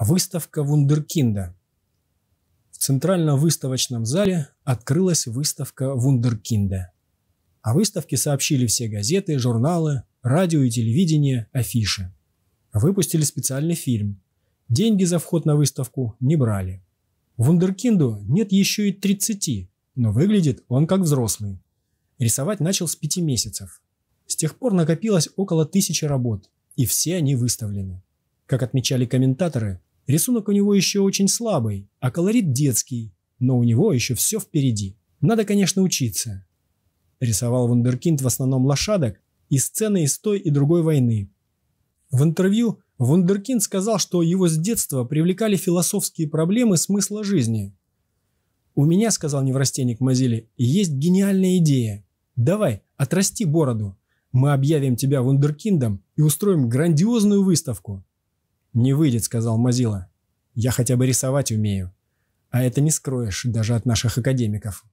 Выставка Вундеркинда. В центральном выставочном зале открылась выставка Вундеркинда. О выставке сообщили все газеты, журналы, радио и телевидение, афиши. Выпустили специальный фильм. Деньги за вход на выставку не брали. Вундеркинду нет еще и 30, но выглядит он как взрослый. Рисовать начал с 5 месяцев. С тех пор накопилось около тысячи работ, и все они выставлены. Как отмечали комментаторы, Рисунок у него еще очень слабый, а колорит детский, но у него еще все впереди. Надо, конечно, учиться. Рисовал Вундеркинд в основном лошадок и сцены из той и другой войны. В интервью Вундеркинд сказал, что его с детства привлекали философские проблемы смысла жизни. «У меня, — сказал неврастенник Мазили, — есть гениальная идея. Давай, отрасти бороду. Мы объявим тебя вундеркиндом и устроим грандиозную выставку. «Не выйдет», — сказал Мазила. «Я хотя бы рисовать умею. А это не скроешь даже от наших академиков».